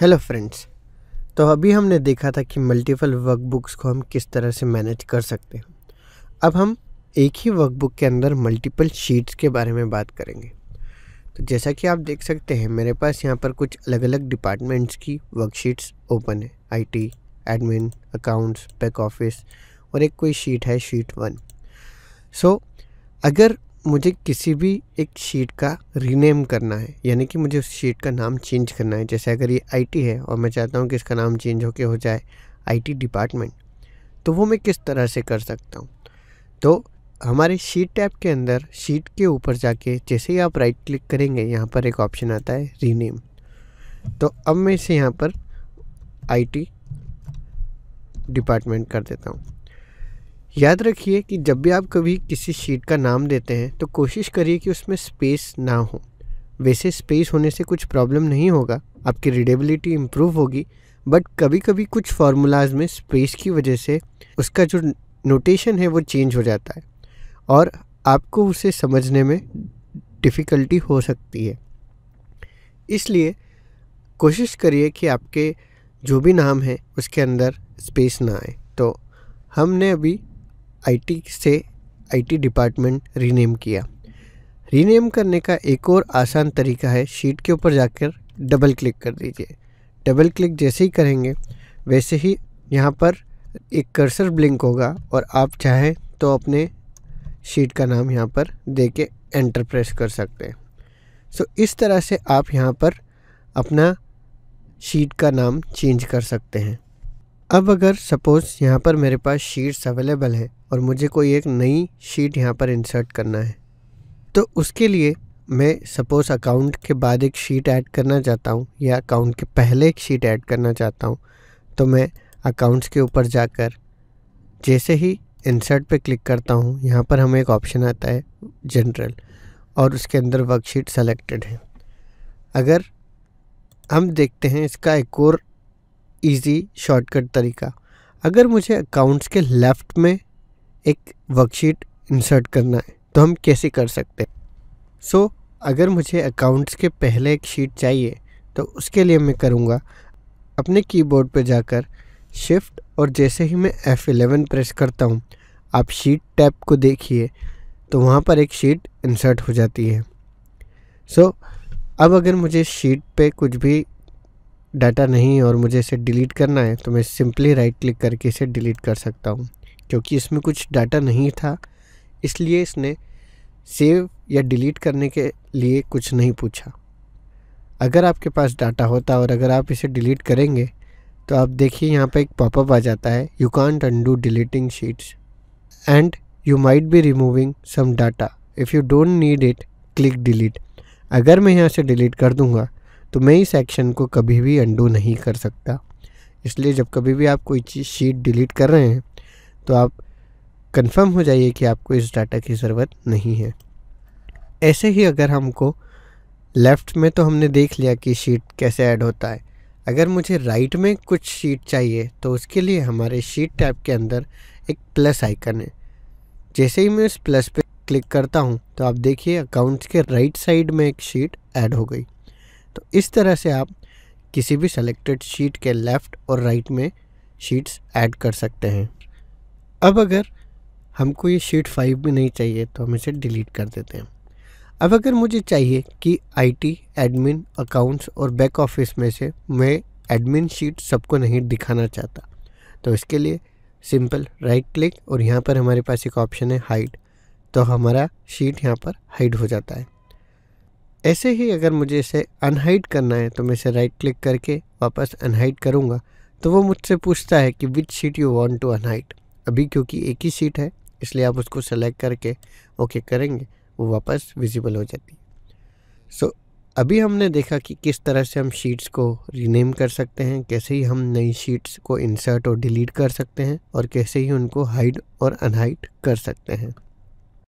hello friends तो अभी हमने देखा था कि मल्टीपल वर्कबुक्स को हम किस तरह से मैनेज कर सकते हैं अब हम एक ही वर्कबुक के अंदर मल्टीपल शीट्स के बारे में बात करेंगे तो जैसा कि आप देख सकते हैं मेरे पास यहाँ पर कुछ अलग अलग डिपार्टमेंट्स की वर्कशीट्स ओपन है IT, admin accounts back office और एक कोई शीट है शीट वन सो so, अगर मुझे किसी भी एक शीट का रीनेम करना है यानी कि मुझे उस शीट का नाम चेंज करना है जैसे अगर ये आईटी है और मैं चाहता हूँ कि इसका नाम चेंज होके हो जाए आईटी डिपार्टमेंट तो वो मैं किस तरह से कर सकता हूँ तो हमारे शीट टैब के अंदर शीट के ऊपर जाके जैसे ही आप राइट क्लिक करेंगे यहाँ पर एक ऑप्शन आता है रीनेम तो अब मैं इसे यहाँ पर आई डिपार्टमेंट कर देता हूँ याद रखिए कि जब भी आप कभी किसी शीट का नाम देते हैं तो कोशिश करिए कि उसमें स्पेस ना हो वैसे स्पेस होने से कुछ प्रॉब्लम नहीं होगा आपकी रीडेबिलिटी इम्प्रूव होगी बट कभी कभी कुछ फार्मूलाज में स्पेस की वजह से उसका जो नोटेशन है वो चेंज हो जाता है और आपको उसे समझने में डिफ़िकल्टी हो सकती है इसलिए कोशिश करिए कि आपके जो भी नाम है उसके अंदर स्पेस ना आए तो हमने अभी आईटी से आईटी डिपार्टमेंट रीनेम किया रीनेम करने का एक और आसान तरीका है शीट के ऊपर जाकर डबल क्लिक कर दीजिए डबल क्लिक जैसे ही करेंगे वैसे ही यहाँ पर एक कर्सर ब्लिंक होगा और आप चाहें तो अपने शीट का नाम यहाँ पर दे के एंटर प्रेस कर सकते हैं सो so, इस तरह से आप यहाँ पर अपना शीट का नाम चेंज कर सकते हैं अब अगर सपोज़ यहाँ पर मेरे पास शीट्स अवेलेबल हैं और मुझे कोई एक नई शीट यहाँ पर इंसर्ट करना है तो उसके लिए मैं सपोज़ अकाउंट के बाद एक शीट ऐड करना चाहता हूँ या अकाउंट के पहले एक शीट ऐड करना चाहता हूँ तो मैं अकाउंट्स के ऊपर जाकर जैसे ही इंसर्ट पे क्लिक करता हूँ यहाँ पर हमें एक ऑप्शन आता है जनरल और उसके अंदर वर्कशीट सेलेक्टेड है अगर हम देखते हैं इसका एक और इजी शॉर्टकट तरीका अगर मुझे अकाउंट्स के लेफ़्ट में एक वर्कशीट इंसर्ट करना है तो हम कैसे कर सकते हैं सो so, अगर मुझे अकाउंट्स के पहले एक शीट चाहिए तो उसके लिए मैं करूँगा अपने कीबोर्ड पर जाकर शिफ्ट और जैसे ही मैं F11 प्रेस करता हूँ आप शीट टैब को देखिए तो वहाँ पर एक शीट इंसर्ट हो जाती है सो so, अब अगर मुझे शीट पे कुछ भी डाटा नहीं और मुझे इसे डिलीट करना है तो मैं सिंपली राइट क्लिक करके इसे डिलीट कर सकता हूँ क्योंकि इसमें कुछ डाटा नहीं था इसलिए इसने सेव या डिलीट करने के लिए कुछ नहीं पूछा अगर आपके पास डाटा होता और अगर आप इसे डिलीट करेंगे तो आप देखिए यहाँ पर एक पॉपअप आ जाता है you can't undo deleting sheets and you might be removing some data if you don't need it click delete अगर मैं यहाँ से डिलीट कर दूँगा तो मैं इस एक्शन को कभी भी अंडू नहीं कर सकता इसलिए जब कभी भी आप कोई चीज़ शीट डिलीट कर रहे हैं तो आप कंफर्म हो जाइए कि आपको इस डाटा की ज़रूरत नहीं है ऐसे ही अगर हमको लेफ़्ट में तो हमने देख लिया कि शीट कैसे ऐड होता है अगर मुझे राइट में कुछ शीट चाहिए तो उसके लिए हमारे शीट टैब के अंदर एक प्लस आइकन है जैसे ही मैं इस प्लस पे क्लिक करता हूँ तो आप देखिए अकाउंट्स के राइट साइड में एक शीट ऐड हो गई तो इस तरह से आप किसी भी सेलेक्टेड शीट के लेफ़्ट और राइट में शीट्स ऐड कर सकते हैं अब अगर हमको ये शीट फाइव भी नहीं चाहिए तो हम इसे डिलीट कर देते हैं अब अगर मुझे चाहिए कि आईटी, एडमिन अकाउंट्स और बैक ऑफिस में से मैं एडमिन शीट सबको नहीं दिखाना चाहता तो इसके लिए सिंपल राइट क्लिक और यहाँ पर हमारे पास एक ऑप्शन है हाइड तो हमारा शीट यहाँ पर हाइड हो जाता है ऐसे ही अगर मुझे इसे अनहाइड करना है तो मैं इसे राइट क्लिक करके वापस अनहाइड करूँगा तो वो मुझसे पूछता है कि which sheet you want to unhide अभी क्योंकि एक ही सीट है इसलिए आप उसको सेलेक्ट करके ओके करेंगे वो वापस विजिबल हो जाती सो so, अभी हमने देखा कि किस तरह से हम शीट्स को रीनेम कर सकते हैं कैसे ही हम नई शीट्स को इंसर्ट और डिलीट कर सकते हैं और कैसे ही उनको हाइड और अनहाइड कर सकते हैं